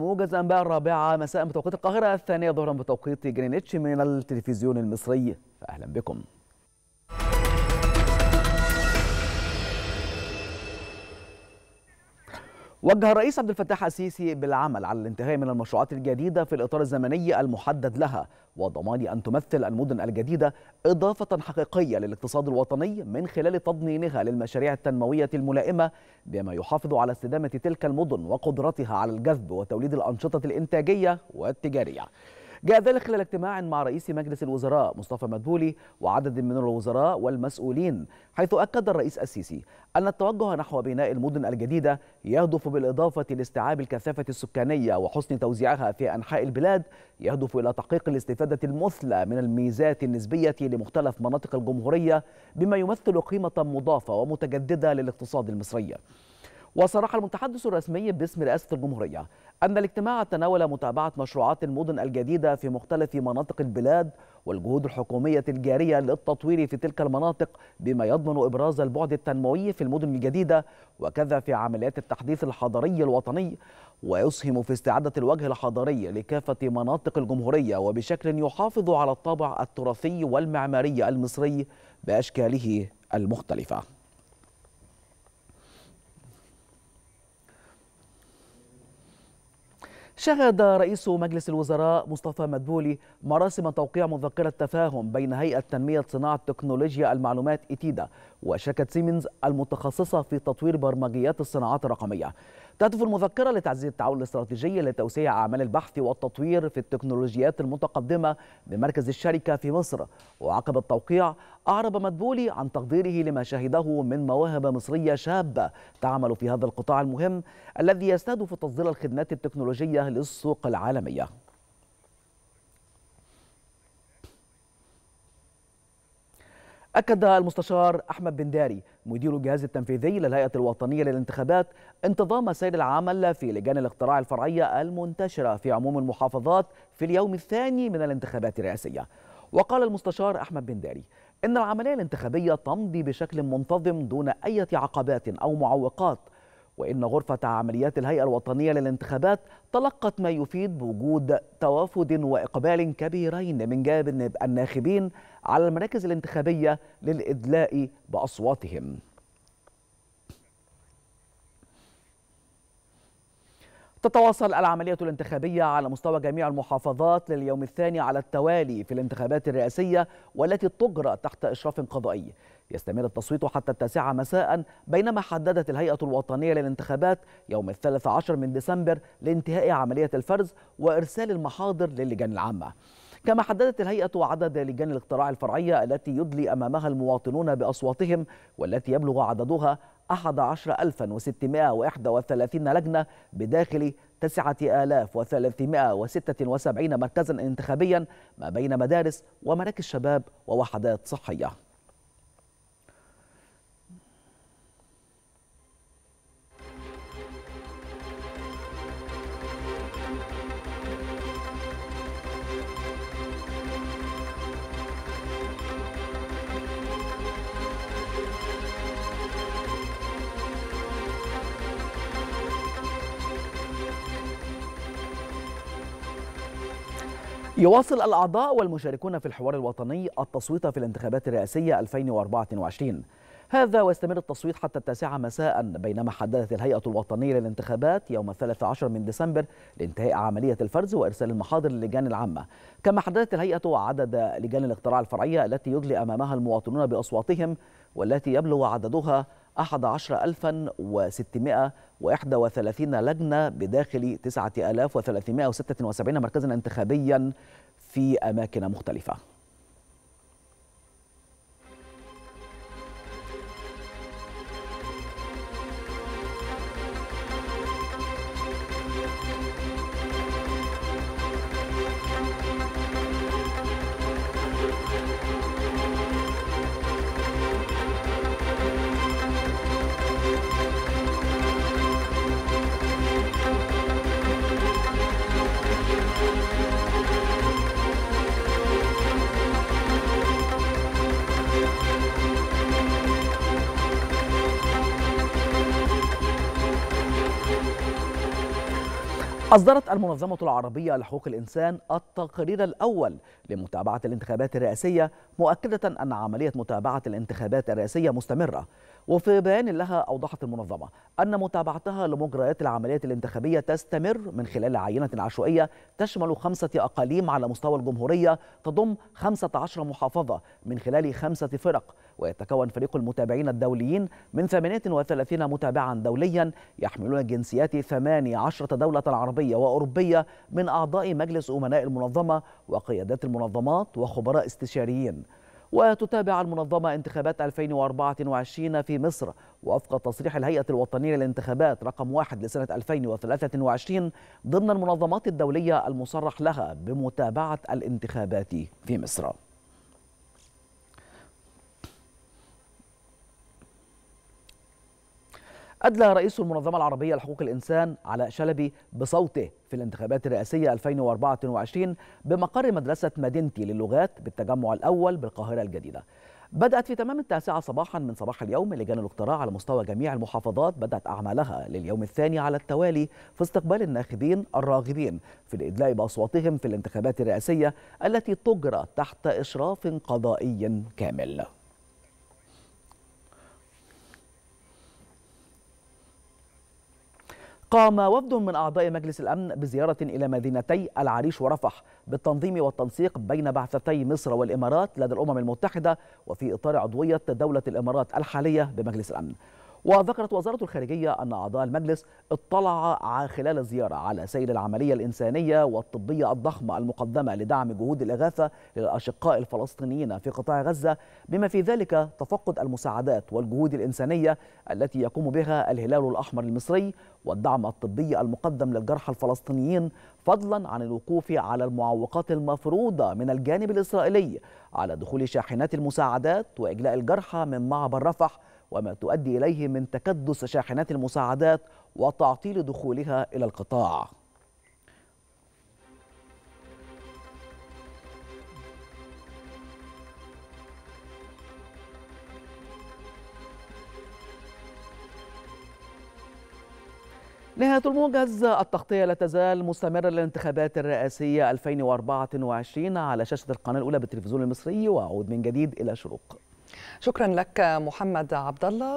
موجز أنباء الرابعة مساء بتوقيت القاهرة الثانية ظهرا بتوقيت جرينتش من التلفزيون المصري فأهلا بكم وجه الرئيس عبد الفتاح السيسي بالعمل على الانتهاء من المشروعات الجديدة في الإطار الزمني المحدد لها وضمان أن تمثل المدن الجديدة إضافة حقيقية للاقتصاد الوطني من خلال تضمينها للمشاريع التنموية الملائمة بما يحافظ على استدامة تلك المدن وقدرتها على الجذب وتوليد الأنشطة الإنتاجية والتجارية جاء ذلك خلال اجتماع مع رئيس مجلس الوزراء مصطفى مدبولي وعدد من الوزراء والمسؤولين حيث أكد الرئيس السيسي أن التوجه نحو بناء المدن الجديدة يهدف بالإضافة لاستيعاب الكثافة السكانية وحسن توزيعها في أنحاء البلاد يهدف إلى تحقيق الاستفادة المثلى من الميزات النسبية لمختلف مناطق الجمهورية بما يمثل قيمة مضافة ومتجددة للاقتصاد المصري وصرح المتحدث الرسمي باسم رئاسة الجمهورية أن الاجتماع تناول متابعة مشروعات المدن الجديدة في مختلف مناطق البلاد والجهود الحكومية الجارية للتطوير في تلك المناطق بما يضمن إبراز البعد التنموي في المدن الجديدة وكذا في عمليات التحديث الحضري الوطني ويسهم في استعادة الوجه الحضري لكافة مناطق الجمهورية وبشكل يحافظ على الطابع التراثي والمعماري المصري بأشكاله المختلفة شهد رئيس مجلس الوزراء مصطفى مدبولي مراسم توقيع مذكرة تفاهم بين هيئة تنمية صناعة تكنولوجيا المعلومات إتيدا وشركة سيمنز المتخصصة في تطوير برمجيات الصناعات الرقمية تهدف المذكرة لتعزيز التعاون الاستراتيجي لتوسيع أعمال البحث والتطوير في التكنولوجيات المتقدمة بمركز الشركة في مصر وعقب التوقيع أعرب مدبولي عن تقديره لما شهده من مواهب مصرية شابة تعمل في هذا القطاع المهم الذي يستهدف تصدير الخدمات التكنولوجية للسوق العالمية أكد المستشار أحمد بن داري مدير الجهاز التنفيذي للهيئة الوطنية للانتخابات انتظام سير العمل في لجان الاقتراع الفرعية المنتشرة في عموم المحافظات في اليوم الثاني من الانتخابات الرئاسية وقال المستشار أحمد بن داري إن العملية الانتخابية تمضي بشكل منتظم دون أي عقبات أو معوقات وإن غرفة عمليات الهيئة الوطنية للانتخابات تلقت ما يفيد بوجود توافد وإقبال كبيرين من جانب الناخبين على المراكز الانتخابية للإدلاء بأصواتهم تتواصل العملية الانتخابية على مستوى جميع المحافظات لليوم الثاني على التوالي في الانتخابات الرئاسية والتي تجرى تحت إشراف قضائي يستمر التصويت حتى التاسعة مساء بينما حددت الهيئة الوطنية للانتخابات يوم الثالث عشر من ديسمبر لانتهاء عملية الفرز وإرسال المحاضر للجان العامة كما حددت الهيئة عدد لجان الاقتراع الفرعية التي يدلي أمامها المواطنون بأصواتهم والتي يبلغ عددها 11631 لجنة بداخل 9376 مركزا انتخابيا ما بين مدارس ومراكز شباب ووحدات صحية يواصل الأعضاء والمشاركون في الحوار الوطني التصويت في الانتخابات الرئاسية 2024 هذا ويستمر التصويت حتى التاسعة مساء بينما حددت الهيئة الوطنية للانتخابات يوم 13 عشر من ديسمبر لانتهاء عملية الفرز وإرسال المحاضر للجان العامة كما حددت الهيئة عدد لجان الاقتراع الفرعية التي يدلي أمامها المواطنون بأصواتهم والتي يبلغ عددها 11631 لجنة بداخل 9376 مركزا انتخابيا في أماكن مختلفة أصدرت المنظمة العربية لحقوق الإنسان التقرير الأول لمتابعة الانتخابات الرئاسية مؤكدة أن عملية متابعة الانتخابات الرئاسية مستمرة وفي بيان لها أوضحت المنظمة أن متابعتها لمجريات العملية الانتخابية تستمر من خلال عينة عشوائية تشمل خمسة أقاليم على مستوى الجمهورية تضم 15 محافظة من خلال خمسة فرق ويتكون فريق المتابعين الدوليين من 38 متابعا دوليا يحملون جنسيات 18 دولة عربية وأوروبية من أعضاء مجلس أمناء المنظمة وقيادات المنظمات وخبراء استشاريين وتتابع المنظمة انتخابات 2024 في مصر وفق تصريح الهيئة الوطنية للانتخابات رقم واحد لسنة 2023 ضمن المنظمات الدولية المصرح لها بمتابعة الانتخابات في مصر أدلى رئيس المنظمة العربية لحقوق الإنسان علاء شلبي بصوته في الانتخابات الرئاسية 2024 بمقر مدرسة مدينتي للغات بالتجمع الأول بالقاهرة الجديدة بدأت في تمام التاسعة صباحا من صباح اليوم لجان الاقتراع على مستوى جميع المحافظات بدأت أعمالها لليوم الثاني على التوالي في استقبال الناخبين الراغبين في الإدلاء بأصواتهم في الانتخابات الرئاسية التي تجرى تحت إشراف قضائي كامل قام وفد من أعضاء مجلس الأمن بزيارة إلى مدينتي العريش ورفح بالتنظيم والتنسيق بين بعثتي مصر والإمارات لدى الأمم المتحدة وفي إطار عضوية دولة الإمارات الحالية بمجلس الأمن وذكرت وزارة الخارجية أن أعضاء المجلس اطلع خلال الزيارة على سير العملية الإنسانية والطبية الضخمة المقدمة لدعم جهود الإغاثة للأشقاء الفلسطينيين في قطاع غزة بما في ذلك تفقد المساعدات والجهود الإنسانية التي يقوم بها الهلال الأحمر المصري والدعم الطبي المقدم للجرحى الفلسطينيين فضلا عن الوقوف على المعوقات المفروضة من الجانب الإسرائيلي على دخول شاحنات المساعدات وإجلاء الجرحى من معبر رفح وما تؤدي إليه من تكدس شاحنات المساعدات وتعطيل دخولها إلى القطاع نهاية الموجز التغطية لا تزال مستمرة للانتخابات الرئاسية 2024 على شاشة القناة الأولى بالتلفزيون المصري وأعود من جديد إلى شروق شكرا لك محمد عبد الله